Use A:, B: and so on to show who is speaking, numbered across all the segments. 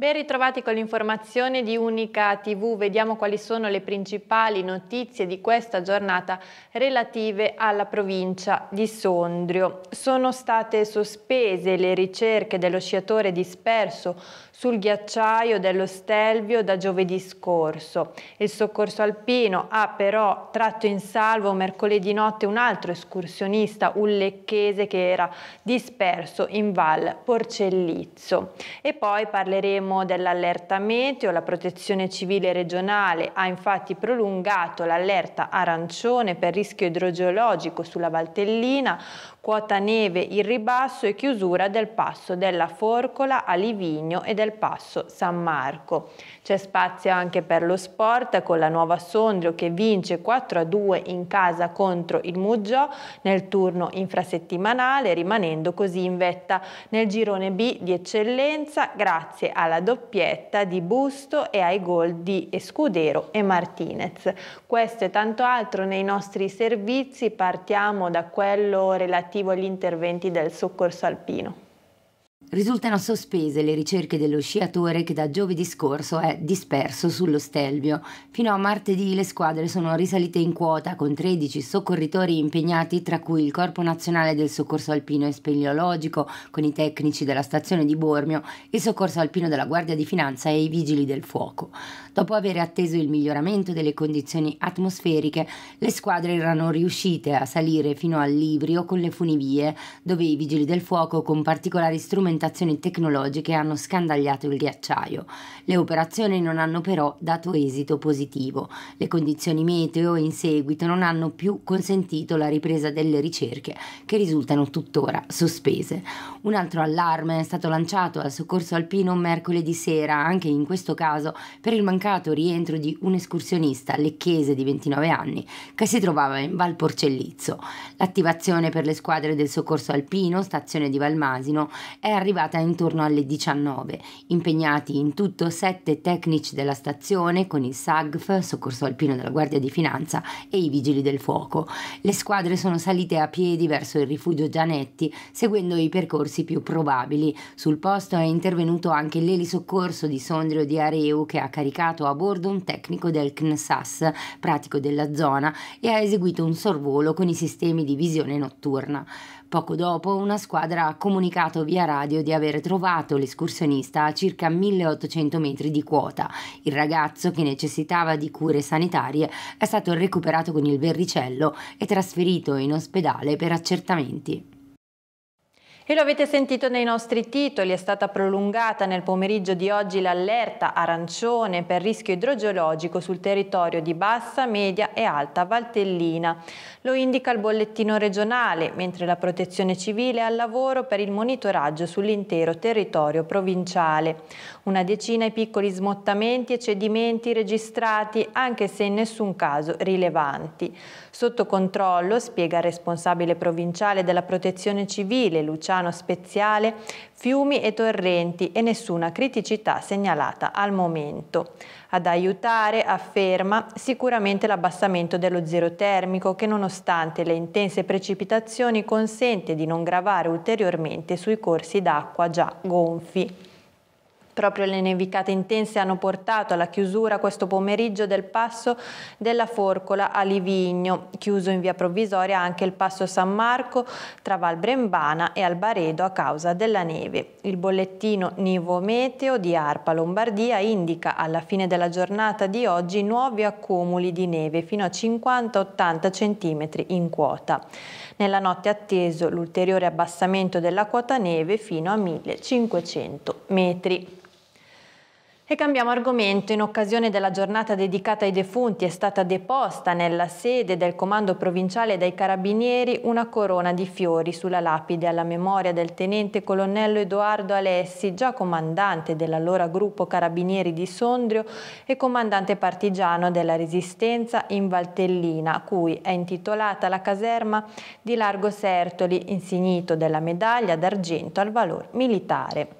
A: Ben ritrovati con l'informazione di Unica TV, vediamo quali sono le principali notizie di questa giornata relative alla provincia di Sondrio. Sono state sospese le ricerche dello sciatore disperso sul ghiacciaio dello Stelvio da giovedì scorso. Il soccorso alpino ha però tratto in salvo mercoledì notte un altro escursionista un lecchese che era disperso in Val Porcellizzo. E poi parleremo primo dell'allerta meteo, la protezione civile regionale ha infatti prolungato l'allerta arancione per rischio idrogeologico sulla Valtellina, quota neve in ribasso e chiusura del passo della Forcola a Livigno e del passo San Marco. C'è spazio anche per lo sport con la nuova Sondrio che vince 4 a 2 in casa contro il Muggio nel turno infrasettimanale rimanendo così in vetta nel girone B di eccellenza grazie alla doppietta di Busto e ai gol di Escudero e Martinez. Questo e tanto altro nei nostri servizi, partiamo da quello relativo agli interventi del soccorso alpino
B: risultano sospese le ricerche dello sciatore che da giovedì scorso è disperso sullo Stelvio. Fino a martedì le squadre sono risalite in quota con 13 soccorritori impegnati, tra cui il Corpo Nazionale del Soccorso Alpino e Speleologico, con i tecnici della stazione di Bormio, il Soccorso Alpino della Guardia di Finanza e i Vigili del Fuoco. Dopo aver atteso il miglioramento delle condizioni atmosferiche, le squadre erano riuscite a salire fino al Livrio con le funivie, dove i Vigili del Fuoco con particolari strumenti sperimentazioni tecnologiche hanno scandagliato il ghiacciaio. Le operazioni non hanno però dato esito positivo. Le condizioni meteo in seguito non hanno più consentito la ripresa delle ricerche, che risultano tuttora sospese. Un altro allarme è stato lanciato al soccorso alpino mercoledì sera, anche in questo caso per il mancato rientro di un escursionista lecchese di 29 anni che si trovava in Val Porcellizzo. L'attivazione per le squadre del soccorso alpino, stazione di Valmasino, è arrivata arrivata intorno alle 19, impegnati in tutto sette tecnici della stazione con il SAGF, soccorso alpino della Guardia di Finanza e i vigili del fuoco. Le squadre sono salite a piedi verso il rifugio Gianetti, seguendo i percorsi più probabili. Sul posto è intervenuto anche l'elisoccorso di Sondrio di Areu che ha caricato a bordo un tecnico del CNSAS, pratico della zona, e ha eseguito un sorvolo con i sistemi di visione notturna. Poco dopo una squadra ha comunicato via radio di aver trovato l'escursionista a circa 1800 metri di quota. Il ragazzo, che necessitava di cure sanitarie, è stato recuperato con il verricello e trasferito in ospedale per accertamenti.
A: E lo avete sentito nei nostri titoli, è stata prolungata nel pomeriggio di oggi l'allerta arancione per rischio idrogeologico sul territorio di Bassa, Media e Alta Valtellina. Lo indica il bollettino regionale, mentre la protezione civile è al lavoro per il monitoraggio sull'intero territorio provinciale. Una decina i piccoli smottamenti e cedimenti registrati, anche se in nessun caso rilevanti. Sotto controllo, spiega il responsabile provinciale della protezione civile, Luciano Milano Speziale, fiumi e torrenti e nessuna criticità segnalata al momento. Ad aiutare, afferma, sicuramente l'abbassamento dello zero termico che nonostante le intense precipitazioni consente di non gravare ulteriormente sui corsi d'acqua già gonfi. Proprio le nevicate intense hanno portato alla chiusura questo pomeriggio del passo della Forcola a Livigno, chiuso in via provvisoria anche il passo San Marco tra Val Brembana e Albaredo a causa della neve. Il bollettino Nivo Meteo di ARPA Lombardia indica alla fine della giornata di oggi nuovi accumuli di neve fino a 50-80 cm in quota. Nella notte atteso l'ulteriore abbassamento della quota neve fino a 1500 metri. E cambiamo argomento. In occasione della giornata dedicata ai defunti è stata deposta nella sede del Comando Provinciale dei Carabinieri una corona di fiori sulla lapide alla memoria del tenente colonnello Edoardo Alessi, già comandante dell'allora gruppo Carabinieri di Sondrio e comandante partigiano della Resistenza in Valtellina, a cui è intitolata la caserma di Largo Sertoli, insignito della medaglia d'argento al valor militare.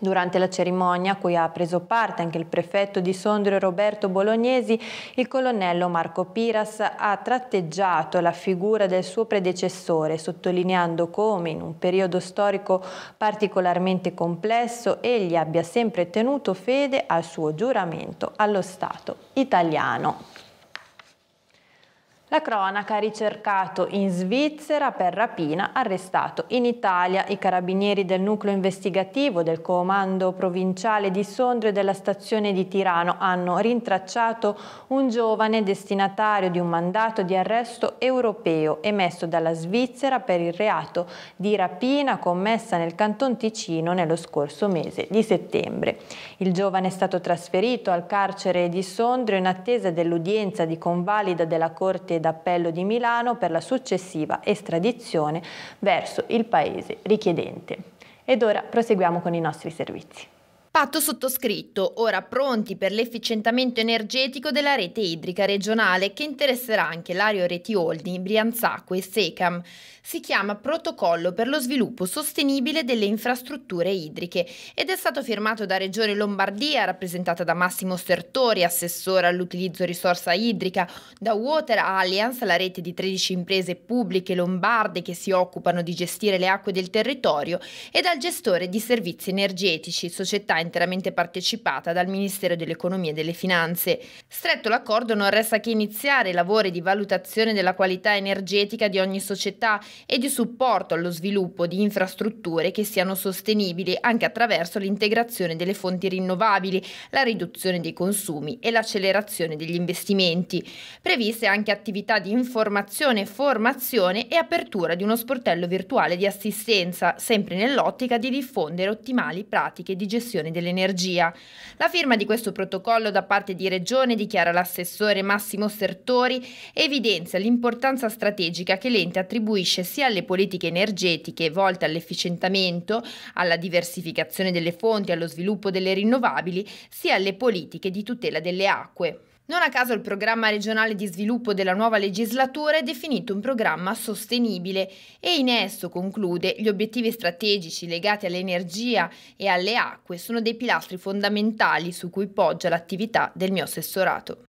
A: Durante la cerimonia, a cui ha preso parte anche il prefetto di Sondrio Roberto Bolognesi, il colonnello Marco Piras ha tratteggiato la figura del suo predecessore, sottolineando come in un periodo storico particolarmente complesso egli abbia sempre tenuto fede al suo giuramento allo Stato italiano. La cronaca ha ricercato in Svizzera per rapina, arrestato in Italia i carabinieri del nucleo investigativo del comando provinciale di Sondrio e della stazione di Tirano hanno rintracciato un giovane destinatario di un mandato di arresto europeo emesso dalla Svizzera per il reato di rapina commessa nel Canton Ticino nello scorso mese di settembre. Il giovane è stato trasferito al carcere di Sondrio in attesa dell'udienza di convalida della Corte d'Appello di Milano per la successiva estradizione verso il paese richiedente. Ed ora proseguiamo con i nostri servizi.
C: Patto sottoscritto, ora pronti per l'efficientamento energetico della rete idrica regionale che interesserà anche l'area reti Oldi, Brianzacco e Secam. Si chiama Protocollo per lo sviluppo sostenibile delle infrastrutture idriche ed è stato firmato da Regione Lombardia, rappresentata da Massimo Sertori, assessore all'utilizzo risorsa idrica, da Water Alliance, la rete di 13 imprese pubbliche lombarde che si occupano di gestire le acque del territorio, e dal gestore di servizi energetici, società interamente partecipata dal Ministero dell'Economia e delle Finanze. Stretto l'accordo non resta che iniziare i lavori di valutazione della qualità energetica di ogni società e di supporto allo sviluppo di infrastrutture che siano sostenibili anche attraverso l'integrazione delle fonti rinnovabili, la riduzione dei consumi e l'accelerazione degli investimenti. Previste anche attività di informazione, formazione e apertura di uno sportello virtuale di assistenza, sempre nell'ottica di diffondere ottimali pratiche di gestione Commissione dell'Energia. La firma di questo protocollo da parte di Regione, dichiara l'assessore Massimo Sertori, evidenzia l'importanza strategica che l'ente attribuisce sia alle politiche energetiche volte all'efficientamento, alla diversificazione delle fonti, e allo sviluppo delle rinnovabili, sia alle politiche di tutela delle acque. Non a caso il programma regionale di sviluppo della nuova legislatura è definito un programma sostenibile e in esso conclude gli obiettivi strategici legati all'energia e alle acque sono dei pilastri fondamentali su cui poggia l'attività del mio
B: assessorato.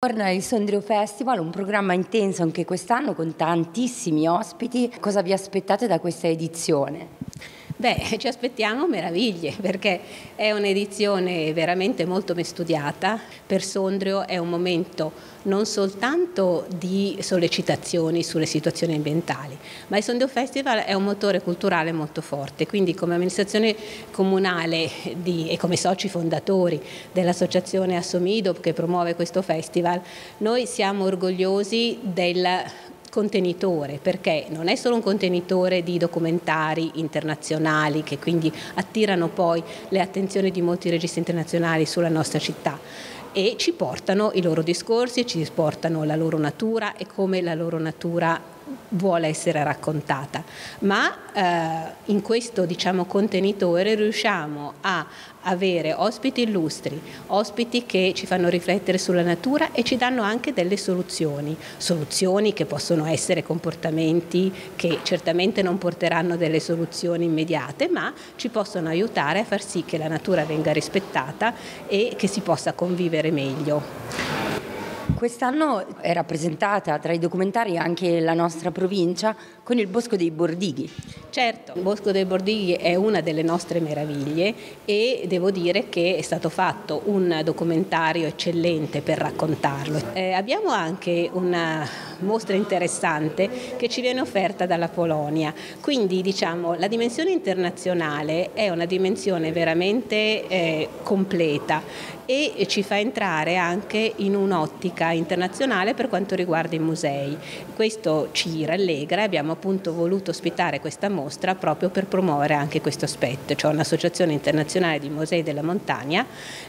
B: Torna il Sondrio Festival, un programma intenso anche quest'anno con tantissimi ospiti. Cosa vi aspettate da questa edizione?
D: Beh, ci aspettiamo meraviglie perché è un'edizione veramente molto ben studiata. Per Sondrio è un momento non soltanto di sollecitazioni sulle situazioni ambientali, ma il Sondrio Festival è un motore culturale molto forte, quindi come amministrazione comunale di, e come soci fondatori dell'associazione Assomido che promuove questo festival, noi siamo orgogliosi del contenitore perché non è solo un contenitore di documentari internazionali che quindi attirano poi le attenzioni di molti registi internazionali sulla nostra città e ci portano i loro discorsi, ci portano la loro natura e come la loro natura vuole essere raccontata, ma eh, in questo diciamo, contenitore riusciamo a avere ospiti illustri, ospiti che ci fanno riflettere sulla natura e ci danno anche delle soluzioni, soluzioni che possono essere comportamenti che certamente non porteranno delle soluzioni immediate, ma ci possono aiutare a far sì che la natura venga
B: rispettata e che si possa convivere meglio. Quest'anno è rappresentata tra i documentari anche la nostra provincia con il Bosco dei Bordighi. Certo, il Bosco dei Bordighi è una delle nostre meraviglie e devo
D: dire che è stato fatto un documentario eccellente per raccontarlo. Eh, abbiamo anche una mostra interessante che ci viene offerta dalla Polonia, quindi diciamo la dimensione internazionale è una dimensione veramente eh, completa e ci fa entrare anche in un'ottica internazionale per quanto riguarda i musei. Questo ci rallegra e abbiamo appunto voluto ospitare questa mostra proprio per promuovere anche questo aspetto, cioè un'associazione internazionale di musei della montagna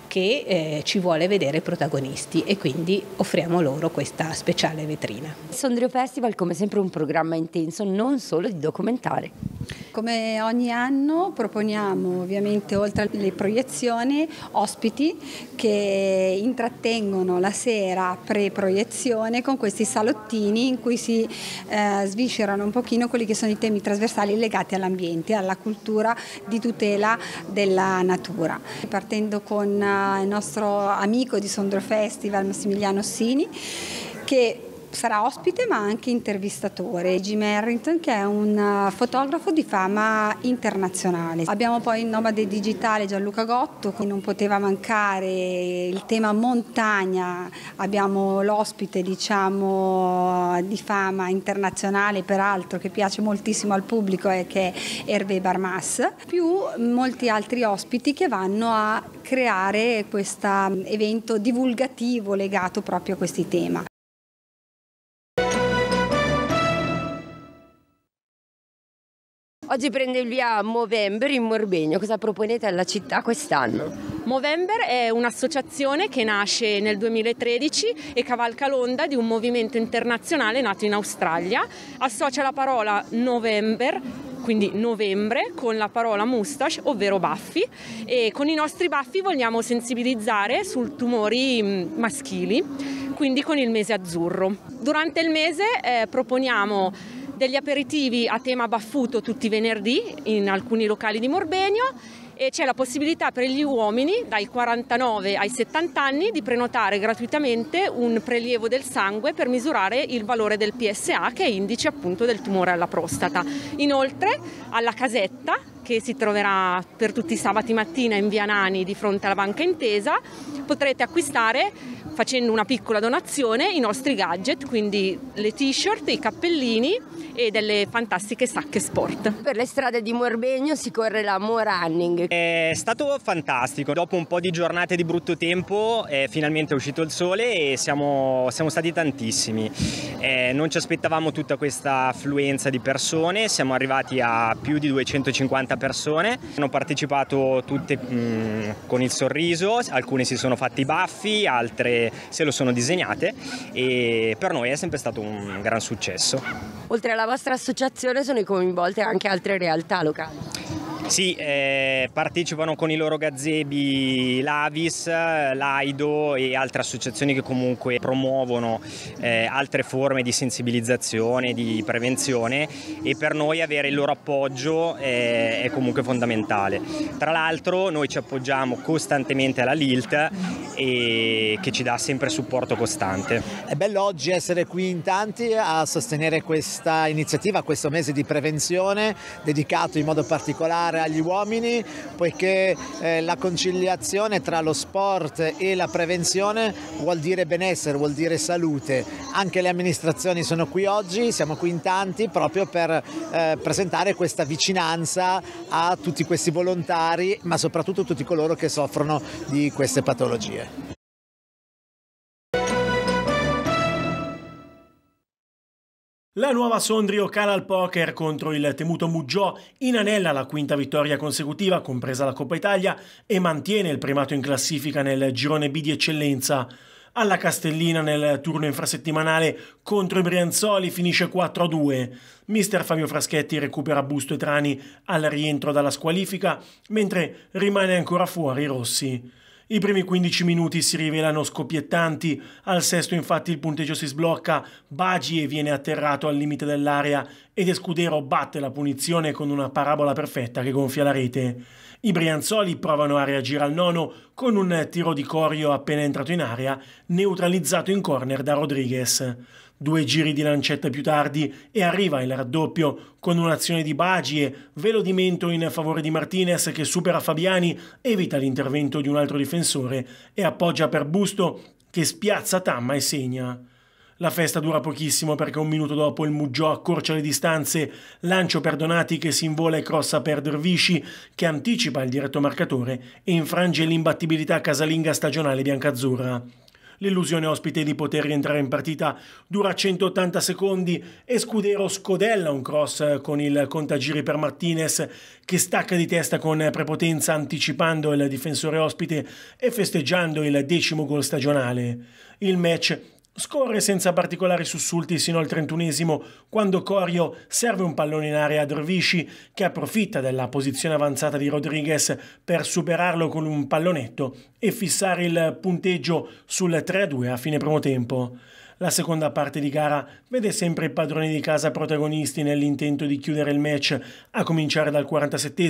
D: che eh, ci vuole vedere protagonisti e quindi offriamo loro
B: questa speciale vetrina. Sondrio Festival come sempre un programma intenso non solo di documentari.
E: Come ogni anno proponiamo ovviamente oltre alle proiezioni ospiti che intrattengono la sera pre-proiezione con questi salottini in cui si eh, sviscerano un pochino quelli che sono i temi trasversali legati all'ambiente, alla cultura di tutela della natura. Partendo con eh, il nostro amico di Sondro Festival Massimiliano Sini che sarà ospite ma anche intervistatore, Jim Harrington che è un eh, fotografo di fama internazionale. Abbiamo poi il nomade digitale Gianluca Gotto che non poteva mancare il tema montagna, abbiamo l'ospite diciamo di fama internazionale peraltro che piace moltissimo al pubblico e che è Hervé Barmas, più molti altri ospiti che vanno a creare questo ehm, evento divulgativo legato proprio a questi temi.
B: Oggi prende il via Movember in Morbegno. Cosa proponete alla città quest'anno?
F: Movember è un'associazione che nasce nel 2013 e cavalca l'onda di un movimento internazionale nato in Australia. Associa la parola November quindi novembre, con la parola mustache, ovvero baffi, e con i nostri baffi vogliamo sensibilizzare sui tumori mm, maschili, quindi con il mese azzurro. Durante il mese eh, proponiamo degli aperitivi a tema baffuto tutti i venerdì in alcuni locali di Morbegno e c'è la possibilità per gli uomini dai 49 ai 70 anni di prenotare gratuitamente un prelievo del sangue per misurare il valore del PSA che è indice appunto del tumore alla prostata. Inoltre alla casetta che si troverà per tutti i sabati mattina in via Nani di fronte alla banca intesa, potrete acquistare facendo una piccola donazione i nostri gadget, quindi le t-shirt, i cappellini e delle fantastiche sacche
C: sport.
B: Per le strade di Morbegno si corre la Morunning. È stato fantastico,
C: dopo un po' di giornate di brutto tempo eh, finalmente è uscito il sole e siamo, siamo stati tantissimi. Eh, non ci aspettavamo tutta questa affluenza di persone, siamo arrivati a più di 250 persone persone, hanno partecipato tutte mh, mm, con il sorriso, alcune si sono fatti i baffi, altre se lo sono disegnate e per noi è sempre stato un gran successo.
B: Oltre alla vostra associazione sono coinvolte anche altre realtà locali?
C: Sì, eh, partecipano con i loro gazebi l'Avis, l'AIDO e altre associazioni che comunque promuovono eh, altre forme di sensibilizzazione, di prevenzione e per noi avere il loro appoggio eh, è comunque fondamentale. Tra l'altro noi ci appoggiamo costantemente alla LILT e che ci dà sempre supporto costante. È
F: bello oggi essere qui in tanti a sostenere questa iniziativa, questo mese di prevenzione dedicato in modo particolare dare agli uomini poiché eh, la conciliazione tra lo sport e la prevenzione vuol dire benessere, vuol dire salute. Anche le amministrazioni sono qui oggi, siamo qui in tanti proprio per eh, presentare questa vicinanza a tutti questi volontari ma soprattutto a tutti coloro che soffrono di queste patologie.
G: La nuova Sondrio cala al poker contro il temuto Muggiò, in anella la quinta vittoria consecutiva, compresa la Coppa Italia, e mantiene il primato in classifica nel girone B di eccellenza. Alla Castellina nel turno infrasettimanale contro i Brianzoli finisce 4-2. Mister Fabio Fraschetti recupera Busto e Trani al rientro dalla squalifica, mentre rimane ancora fuori Rossi. I primi 15 minuti si rivelano scoppiettanti, al sesto infatti il punteggio si sblocca, Bagi viene atterrato al limite dell'area ed Escudero batte la punizione con una parabola perfetta che gonfia la rete. I Brianzoli provano a reagire al nono con un tiro di Corio appena entrato in area, neutralizzato in corner da Rodriguez. Due giri di lancetta più tardi e arriva il raddoppio con un'azione di Bagie, velodimento in favore di Martinez che supera Fabiani, evita l'intervento di un altro difensore e appoggia per Busto che spiazza Tamma e segna. La festa dura pochissimo perché un minuto dopo il Muggiò accorcia le distanze, lancio per Donati che si invola e crossa per Dervisci che anticipa il diretto marcatore e infrange l'imbattibilità casalinga stagionale biancazzurra. L'illusione ospite di poter rientrare in partita dura 180 secondi e Scudero scodella un cross eh, con il contagiri per Martinez che stacca di testa con prepotenza anticipando il difensore ospite e festeggiando il decimo gol stagionale. Il match Scorre senza particolari sussulti sino al trentunesimo, quando Corio serve un pallone in area a Dervisci, che approfitta della posizione avanzata di Rodriguez per superarlo con un pallonetto e fissare il punteggio sul 3-2 a fine primo tempo. La seconda parte di gara vede sempre i padroni di casa protagonisti nell'intento di chiudere il match, a cominciare dal 47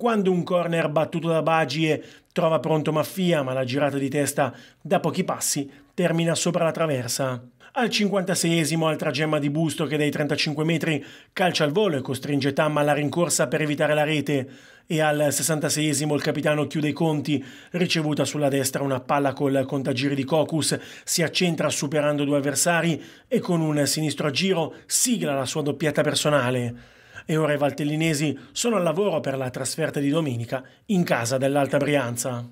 G: quando un corner battuto da Bagie trova pronto Maffia, ma la girata di testa da pochi passi termina sopra la traversa. Al 56esimo altra gemma di Busto che dai 35 metri calcia al volo e costringe Tamma alla rincorsa per evitare la rete e al 66esimo il capitano chiude i conti, ricevuta sulla destra una palla col contagiri di Cocus, si accentra superando due avversari e con un sinistro a giro sigla la sua doppietta personale e ora i valtellinesi sono al lavoro per la trasferta di domenica in casa dell'Alta Brianza.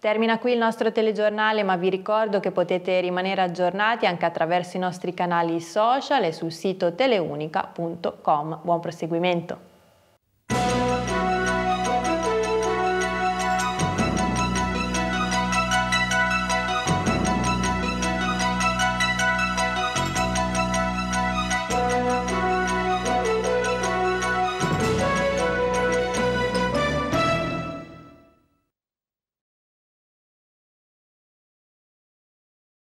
A: Termina qui il nostro telegiornale, ma vi ricordo che potete rimanere aggiornati anche attraverso i nostri canali social e sul sito teleunica.com. Buon proseguimento!